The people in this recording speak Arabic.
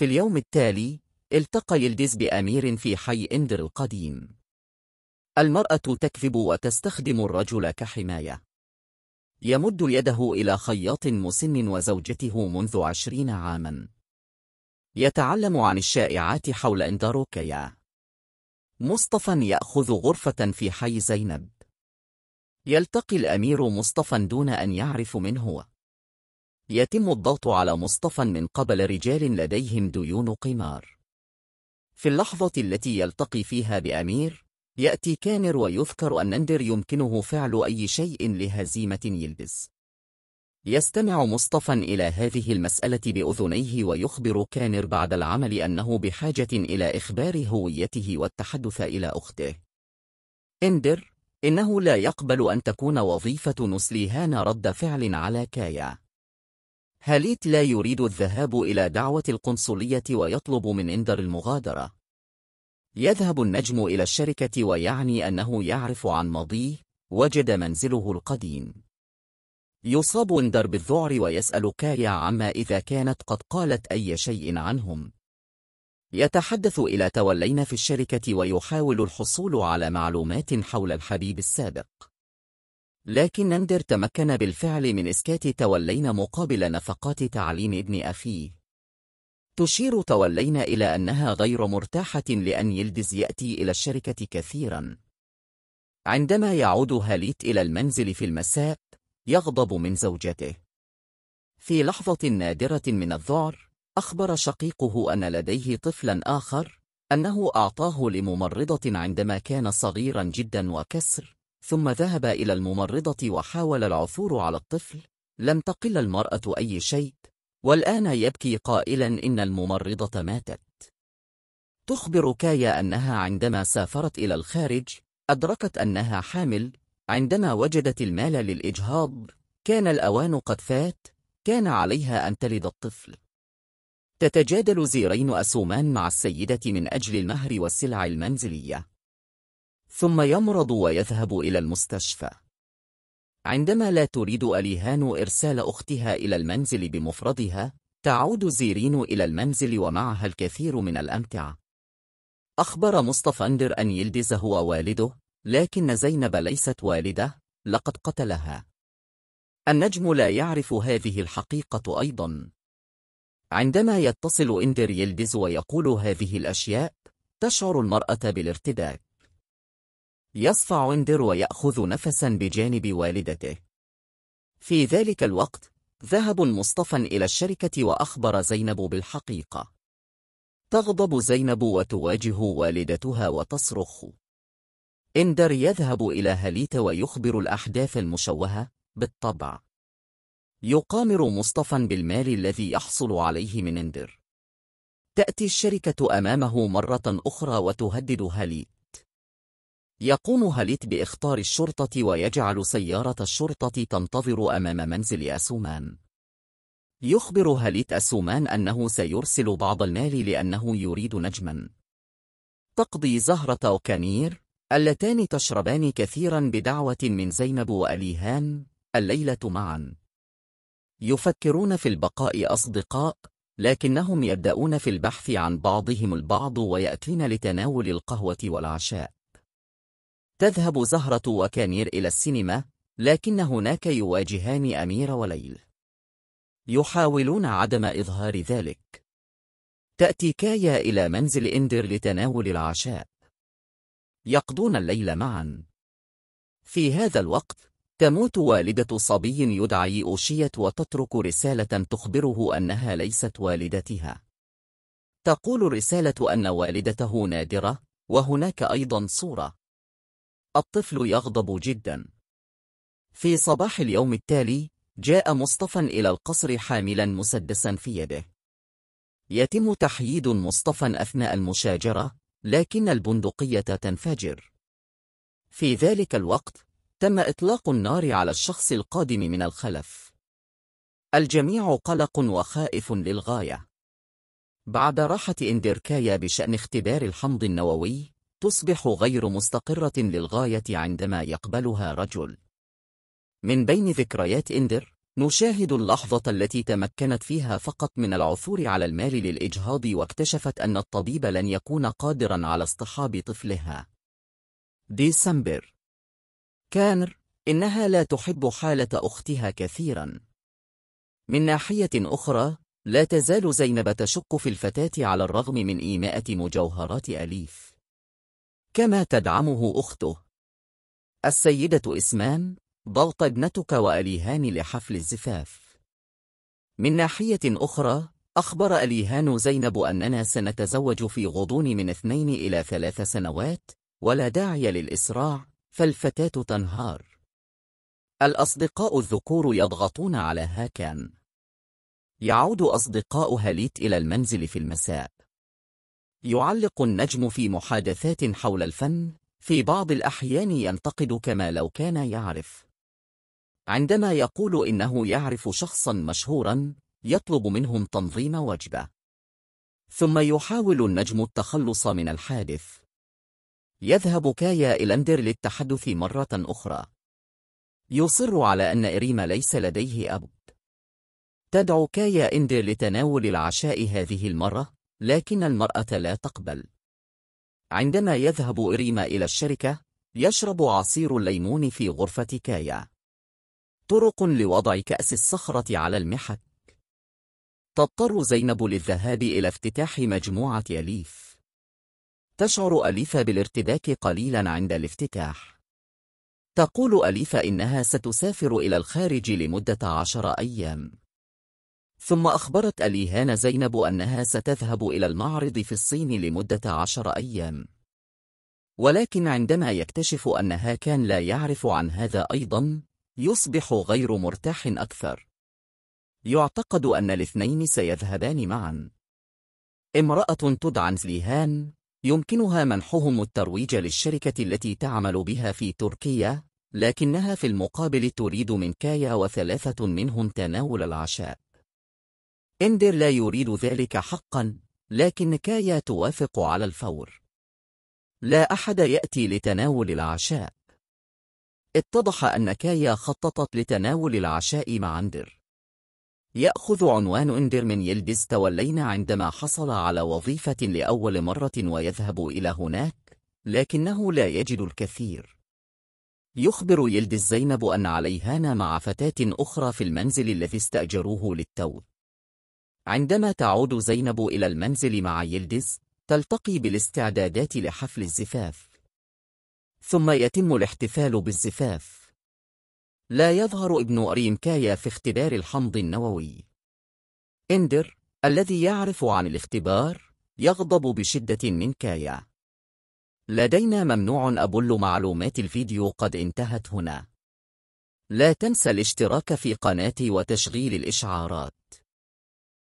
في اليوم التالي، التقى يلدز بأمير في حي إندر القديم. المرأة تكذب وتستخدم الرجل كحماية. يمد يده إلى خياط مسن وزوجته منذ عشرين عاماً. يتعلم عن الشائعات حول إندروكيا. مصطفى يأخذ غرفة في حي زينب. يلتقي الأمير مصطفى دون أن يعرف من هو. يتم الضغط على مصطفى من قبل رجال لديهم ديون قمار في اللحظة التي يلتقي فيها بأمير يأتي كانر ويذكر أن نندر يمكنه فعل أي شيء لهزيمة يلبس يستمع مصطفى إلى هذه المسألة بأذنيه ويخبر كانر بعد العمل أنه بحاجة إلى إخبار هويته والتحدث إلى أخته اندر إنه لا يقبل أن تكون وظيفة نسليهان رد فعل على كايا هاليت لا يريد الذهاب إلى دعوة القنصلية ويطلب من إندر المغادرة. يذهب النجم إلى الشركة ويعني أنه يعرف عن ماضيه، وجد منزله القديم. يصاب إندر بالذعر ويسأل كاريا عما إذا كانت قد قالت أي شيء عنهم. يتحدث إلى تولين في الشركة ويحاول الحصول على معلومات حول الحبيب السابق. لكن نندر تمكن بالفعل من إسكات تولين مقابل نفقات تعليم ابن أخيه تشير تولين إلى أنها غير مرتاحة لأن يلدز يأتي إلى الشركة كثيرا عندما يعود هاليت إلى المنزل في المساء يغضب من زوجته في لحظة نادرة من الذعر أخبر شقيقه أن لديه طفلا آخر أنه أعطاه لممرضة عندما كان صغيرا جدا وكسر ثم ذهب إلى الممرضة وحاول العثور على الطفل لم تقل المرأة أي شيء والآن يبكي قائلا إن الممرضة ماتت تخبر كايا أنها عندما سافرت إلى الخارج أدركت أنها حامل عندما وجدت المال للإجهاض كان الأوان قد فات كان عليها أن تلد الطفل تتجادل زيرين أسومان مع السيدة من أجل المهر والسلع المنزلية ثم يمرض ويذهب إلى المستشفى عندما لا تريد أليهان إرسال أختها إلى المنزل بمفردها تعود زيرين إلى المنزل ومعها الكثير من الأمتعة أخبر مصطفى أندر أن يلدز هو والده لكن زينب ليست والده لقد قتلها النجم لا يعرف هذه الحقيقة أيضا عندما يتصل إندر يلدز ويقول هذه الأشياء تشعر المرأة بالارتباك يصفع اندر ويأخذ نفسا بجانب والدته. في ذلك الوقت، ذهب مصطفى إلى الشركة وأخبر زينب بالحقيقة. تغضب زينب وتواجه والدتها وتصرخ. اندر يذهب إلى هليت ويخبر الأحداث المشوهة، بالطبع. يقامر مصطفى بالمال الذي يحصل عليه من اندر. تأتي الشركة أمامه مرة أخرى وتهدد هليت. يقوم هاليت بإخطار الشرطة ويجعل سيارة الشرطة تنتظر أمام منزل أسومان. يخبر هاليت أسومان أنه سيرسل بعض المال لأنه يريد نجماً. تقضي زهرة وكانير اللتان تشربان كثيرا بدعوة من زينب وأليهان الليلة معا. يفكرون في البقاء أصدقاء، لكنهم يبدأون في البحث عن بعضهم البعض ويأتين لتناول القهوة والعشاء. تذهب زهرة وكانير إلى السينما لكن هناك يواجهان أمير وليل يحاولون عدم إظهار ذلك تأتي كايا إلى منزل إندر لتناول العشاء يقضون الليل معا في هذا الوقت تموت والدة صبي يدعي أوشية وتترك رسالة تخبره أنها ليست والدتها تقول الرسالة أن والدته نادرة وهناك أيضا صورة الطفل يغضب جدا في صباح اليوم التالي جاء مصطفى إلى القصر حاملا مسدسا في يده يتم تحييد مصطفى أثناء المشاجرة لكن البندقية تنفجر في ذلك الوقت تم إطلاق النار على الشخص القادم من الخلف الجميع قلق وخائف للغاية بعد راحة اندركايا بشأن اختبار الحمض النووي تصبح غير مستقرة للغاية عندما يقبلها رجل. من بين ذكريات إندر، نشاهد اللحظة التي تمكنت فيها فقط من العثور على المال للإجهاض واكتشفت أن الطبيب لن يكون قادرا على اصطحاب طفلها. ديسمبر كانر إنها لا تحب حالة أختها كثيرا. من ناحية أخرى، لا تزال زينب تشك في الفتاة على الرغم من إيماءة مجوهرات أليف. كما تدعمه أخته السيدة إسمان ضغط ابنتك وأليهان لحفل الزفاف من ناحية أخرى أخبر أليهان زينب أننا سنتزوج في غضون من اثنين إلى ثلاث سنوات ولا داعي للإسراع فالفتاة تنهار الأصدقاء الذكور يضغطون على هاكان يعود أصدقاء هاليت إلى المنزل في المساء يعلق النجم في محادثات حول الفن في بعض الأحيان ينتقد كما لو كان يعرف عندما يقول إنه يعرف شخصا مشهورا يطلب منهم تنظيم وجبة ثم يحاول النجم التخلص من الحادث يذهب كايا إلى أندر للتحدث مرة أخرى يصر على أن إريما ليس لديه أب تدعو كايا إندر لتناول العشاء هذه المرة لكن المرأة لا تقبل عندما يذهب إريما إلى الشركة يشرب عصير الليمون في غرفة كايا طرق لوضع كأس الصخرة على المحك تضطر زينب للذهاب إلى افتتاح مجموعة أليف تشعر أليف بالارتباك قليلا عند الافتتاح تقول أليف إنها ستسافر إلى الخارج لمدة عشر أيام ثم أخبرت أليهان زينب أنها ستذهب إلى المعرض في الصين لمدة عشر أيام ولكن عندما يكتشف أنها كان لا يعرف عن هذا أيضا يصبح غير مرتاح أكثر يعتقد أن الاثنين سيذهبان معا امرأة تدعى سليهان يمكنها منحهم الترويج للشركة التي تعمل بها في تركيا لكنها في المقابل تريد من كايا وثلاثة منهم تناول العشاء إندر لا يريد ذلك حقا لكن كايا توافق على الفور لا أحد يأتي لتناول العشاء اتضح أن كايا خططت لتناول العشاء مع إندر يأخذ عنوان إندر من يلدز تولينا عندما حصل على وظيفة لأول مرة ويذهب إلى هناك لكنه لا يجد الكثير يخبر يلدز زينب أن عليهان مع فتاة أخرى في المنزل الذي استأجروه للتو عندما تعود زينب إلى المنزل مع يلدز، تلتقي بالاستعدادات لحفل الزفاف. ثم يتم الاحتفال بالزفاف. لا يظهر ابن أريمكايا كايا في اختبار الحمض النووي. إندر، الذي يعرف عن الاختبار، يغضب بشدة من كايا. لدينا ممنوع أبل معلومات الفيديو قد انتهت هنا. لا تنسى الاشتراك في قناتي وتشغيل الإشعارات.